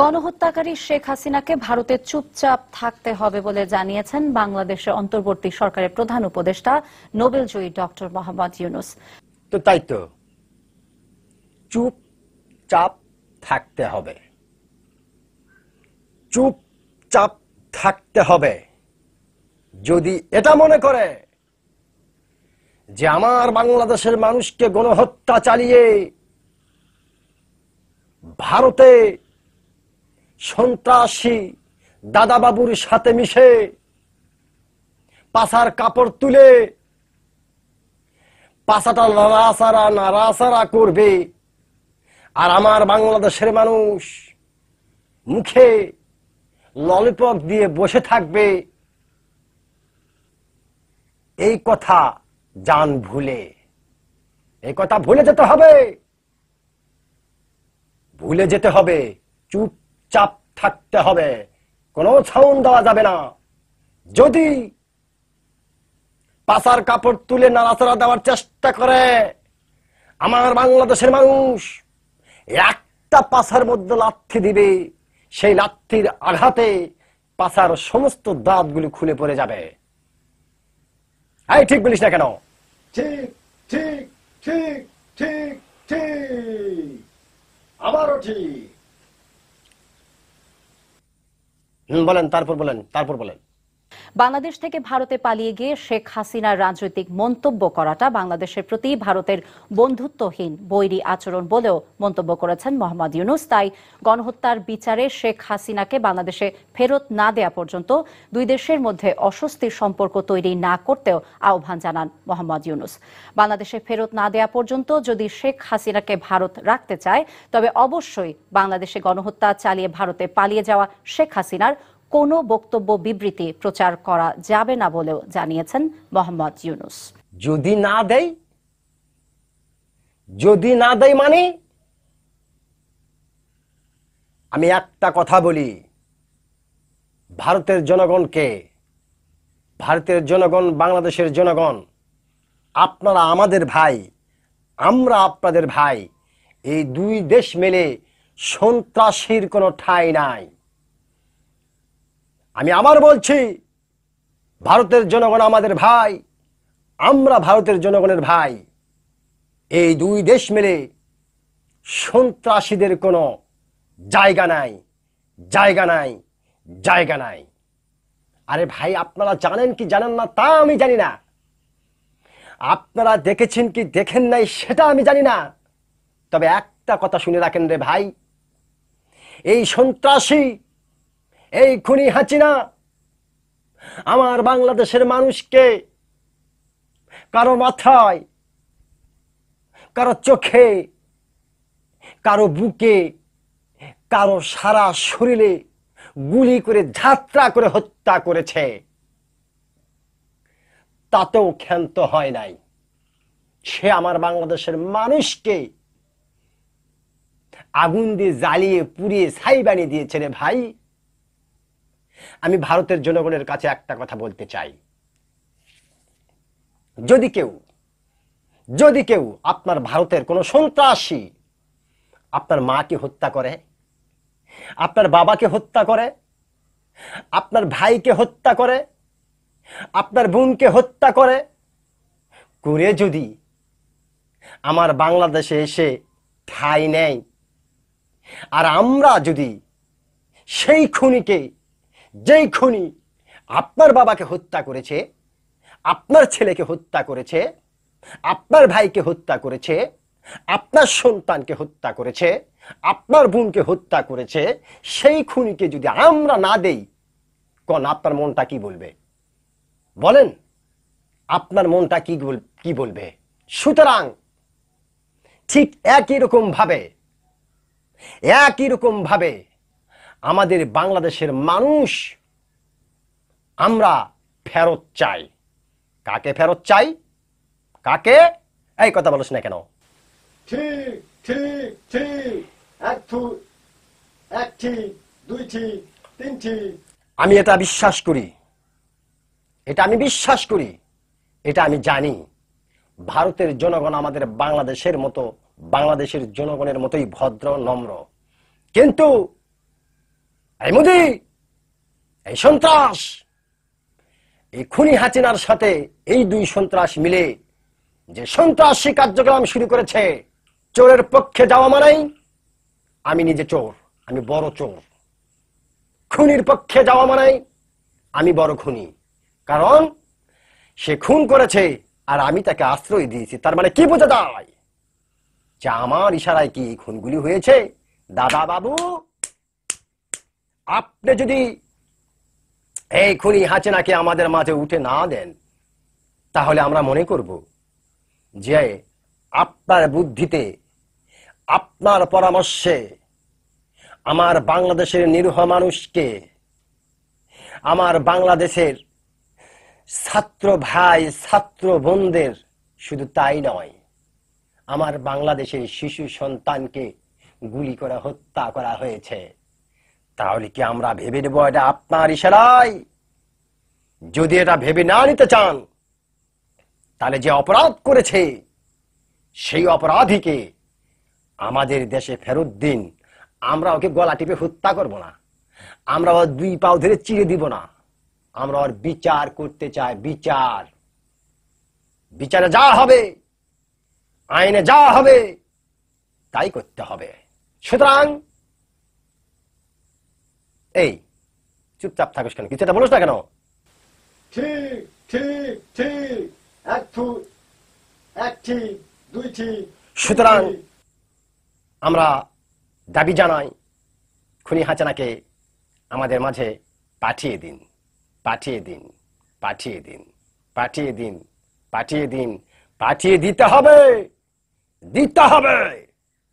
গণহত্যাকারী শেখ হাসিনাকে ভারতে চুপচাপ থাকতে হবে বলে জানিয়েছেন বাংলাদেশের অন্তর্বর্তী সরকারের প্রধান উপদেষ্টা নোবেল জয়ী ডক্টর মোহাম্মদ ইউনুস তো তাই তো চুপচাপ থাকতে হবে চুপচাপ থাকতে হবে যদি এটা মনে করে যে আমার বাংলাদেশের মানুষকে গণহত্যা চালিয়ে ভারতে সন্ত্রাসী দাদাবাবুর সাথে মিশে পাশার কাপড় তুলে পাশাটা নাড়াচাড়া নাড়াচাড়া করবে আর আমার বাংলাদেশের মানুষ মুখে ললিপপ দিয়ে বসে থাকবে এই কথা জান ভুলে এই কথা ভুলে যেতে হবে ভুলে যেতে হবে চুপ চাপ থাকতে হবে কোনো ছাউন দেওয়া যাবে না যদি পাশার কাপড় তুলে নাড়াচাড়া দেওয়ার চেষ্টা করে আমার বাংলাদেশের মানুষ একটা পাশার মধ্যে লাথি দিবে সেই লাথির আঘাতে পাশার সমস্ত দাঁতগুলি খুলে পড়ে যাবে এই ঠিক বলিস না কেন ঠিক ঠিক ঠিক ঠিক ঠিক আমারও ঠিক বলেন তারপর বলেন তারপর বলেন বাংলাদেশ থেকে ভারতে পালিয়ে গিয়ে শেখ হাসিনার রাজনৈতিক মন্তব্য করাটা বাংলাদেশের প্রতি ভারতের বন্ধুত্বহীন বৈরী আচরণ বলেও মন্তব্য করেছেন মোহাম্মদ ইউনুস তাই গণহত্যার বিচারে শেখ হাসিনাকে বাংলাদেশে ফেরত না দেয়া পর্যন্ত দুই দেশের মধ্যে অস্বস্তির সম্পর্ক তৈরি না করতেও আহ্বান জানান মোহাম্মদ ইউনুস বাংলাদেশে ফেরত না দেয়া পর্যন্ত যদি শেখ হাসিনাকে ভারত রাখতে চায় তবে অবশ্যই বাংলাদেশে গণহত্যা চালিয়ে ভারতে পালিয়ে যাওয়া শেখ হাসিনার কোনো বক্তব্য বিবৃতি প্রচার করা যাবে না বলেও জানিয়েছেন মোহাম্মদ ইউনুস যদি না দেয় যদি না দেয় মানে আমি একটা কথা বলি ভারতের জনগণকে ভারতের জনগণ বাংলাদেশের জনগণ আপনারা আমাদের ভাই আমরা আপনাদের ভাই এই দুই দেশ মেলে সন্ত্রাসীর কোনো ঠাঁই নাই আমি আবার বলছি ভারতের জনগণ আমাদের ভাই আমরা ভারতের জনগণের ভাই এই দুই দেশ মিলে সন্ত্রাসীদের কোনো জায়গা নাই জায়গা নাই জায়গা নাই আরে ভাই আপনারা জানেন কি জানেন না তা আমি জানি না আপনারা দেখেছেন কি দেখেন নাই সেটা আমি জানি না তবে একটা কথা শুনে রাখেন রে ভাই এই সন্ত্রাসী এই খুনি হাঁচিনা আমার বাংলাদেশের মানুষকে কারো মাথায় কারো চোখে কারো বুকে কারো সারা শরীরে গুলি করে যাত্রা করে হত্যা করেছে তাতেও ক্ষান্ত হয় নাই সে আমার বাংলাদেশের মানুষকে আগুন দিয়ে জ্বালিয়ে পুড়িয়ে ছাই বানিয়ে দিয়েছে রে ভাই আমি ভারতের জনগণের কাছে একটা কথা বলতে চাই যদি কেউ যদি কেউ আপনার ভারতের কোনো সন্ত্রাসী আপনার মাকে হত্যা করে আপনার বাবাকে হত্যা করে আপনার ভাইকে হত্যা করে আপনার বোনকে হত্যা করে করে যদি আমার বাংলাদেশে এসে ঠাই নেয় আর আমরা যদি সেই খুনিকে যেই খুনি আপনার বাবাকে হত্যা করেছে আপনার ছেলেকে হত্যা করেছে আপনার ভাইকে হত্যা করেছে আপনার সন্তানকে হত্যা করেছে আপনার বোনকে হত্যা করেছে সেই খুনিকে যদি আমরা না দেই কন আপনার মনটা কি বলবে বলেন আপনার মনটা কি কি বলবে সুতরাং ঠিক একই রকম ভাবে একই রকম ভাবে আমাদের বাংলাদেশের মানুষ আমরা ফেরত চাই কাকে ফেরত চাই কাকে এই কথা বলিস না কেন ঠিক ঠিক ঠিক আমি এটা বিশ্বাস করি এটা আমি বিশ্বাস করি এটা আমি জানি ভারতের জনগণ আমাদের বাংলাদেশের মতো বাংলাদেশের জনগণের মতোই ভদ্র নম্র কিন্তু এই মোদি এই সন্ত্রাস এই খুনি হাসিনার সাথে এই দুই সন্ত্রাস মিলে যে সন্ত্রাসী কার্যক্রম শুরু করেছে চোরের পক্ষে যাওয়া মানেই আমি নিজে চোর আমি বড় চোর খুনির পক্ষে যাওয়া মানেই আমি বড় খুনি কারণ সে খুন করেছে আর আমি তাকে আশ্রয় দিয়েছি তার মানে কি বোঝা দায় যে আমার ইশারায় কি খুনগুলি হয়েছে দাদা বাবু আপনি যদি এই খুনি হাসিনাকে আমাদের মাঝে উঠে না দেন তাহলে আমরা মনে করব যে আপনার বুদ্ধিতে আপনার পরামর্শে আমার বাংলাদেশের নিরহ মানুষকে আমার বাংলাদেশের ছাত্র ভাই ছাত্র বোনদের শুধু তাই নয় আমার বাংলাদেশের শিশু সন্তানকে গুলি করা হত্যা করা হয়েছে তাহলে কি আমরা ভেবে নেব এটা আপনার ইশারায় যদি এটা ভেবে না নিতে চান তাহলে যে অপরাধ করেছে সেই অপরাধীকে আমাদের দেশে ফেরত দিন আমরা ওকে গলা টিপে হত্যা করব না আমরা ওর দুই পাও ধরে চিড়ে দিব না আমরা ওর বিচার করতে চাই বিচার বিচারে যা হবে আইনে যা হবে তাই করতে হবে সুতরাং এই চুপচাপ থাকিস কেন কিছু বলিস না কেন ঠিক ঠিক ঠিক এক এক ঠিক দুই ঠিক সুতরাং আমরা দাবি জানাই খুনি হাচানাকে আমাদের মাঝে পাঠিয়ে দিন পাঠিয়ে দিন পাঠিয়ে দিন পাঠিয়ে দিন পাঠিয়ে দিন পাঠিয়ে দিতে হবে দিতে হবে